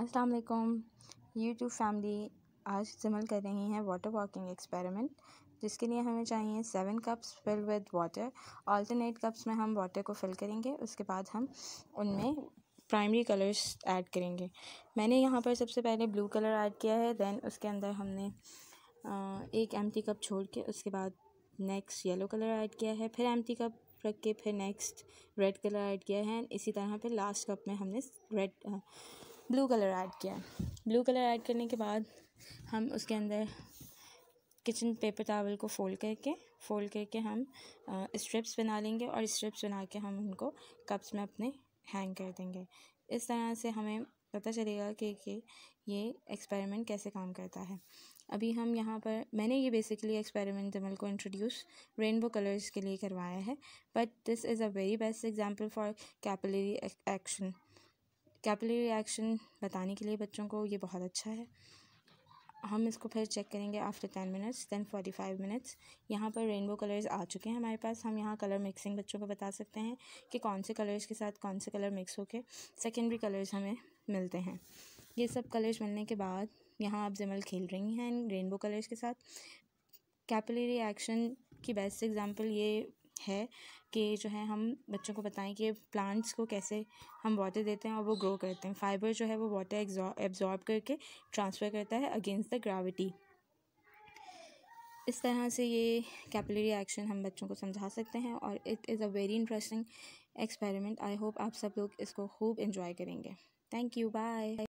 अस्सलाम वालेकुम YouTube family आज इस्तेमाल कर रही हैं वाटर वॉकिंग एक्सपेरिमेंट जिसके लिए हमें चाहिए seven cups fill with water alternate cups में हम वाटर को फिल करेंगे उसके बाद हम उनमें प्राइमरी कलर्स ऐड करेंगे मैंने यहाँ पर सबसे पहले ब्लू कलर ऐड किया है दैन उसके अंदर हमने एक एम कप छोड़ के उसके बाद नेक्स्ट येलो कलर ऐड किया है फिर एम कप रख के फिर नेक्स्ट रेड कलर ऐड किया है इसी तरह पे लास्ट कप में हमने रेड ब्लू कलर ऐड किया ब्लू कलर ऐड करने के बाद हम उसके अंदर किचन पेपर टावल को फ़ोल्ड करके फ़ोल्ड करके हम स्ट्रिप्स बना लेंगे और स्ट्रिप्स बना के हम उनको कप्स में अपने हैंग कर देंगे इस तरह से हमें पता चलेगा कि, कि ये एक्सपेरिमेंट कैसे काम करता है अभी हम यहाँ पर मैंने ये बेसिकली एक्सपेरिमेंट जमल को इंट्रोड्यूस रेनबो कलर्स के लिए करवाया है but this is a very best example for capillary action capillary reaction बताने के लिए बच्चों को ये बहुत अच्छा है हम इसको फिर चेक करेंगे after ten minutes then forty five minutes यहाँ पर रेनबो कलर्स आ चुके हैं हमारे पास हम यहाँ कलर मिक्सिंग बच्चों को बता सकते हैं कि कौन से कलर्स के साथ कौन से कलर मिक्स होके सेकेंडरी कलर्स हमें मिलते हैं ये सब कलर्स मिलने के बाद यहाँ आप जमल खेल रही हैं इन रेनबो कलर्स के साथ कैपिलरी एक्शन की बेस्ट एग्जांपल ये है कि जो है हम बच्चों को बताएं कि प्लांट्स को कैसे हम वाटर देते हैं और वो ग्रो करते हैं फाइबर जो है वो वाटर एब्जॉर्ब करके ट्रांसफ़र करता है अगेंस्ट द ग्राविटी इस तरह से ये कैपिलरी एक्शन हम बच्चों को समझा सकते हैं और it is a very interesting experiment I hope आप सब लोग इसको खूब इन्जॉय करेंगे थैंक यू बाय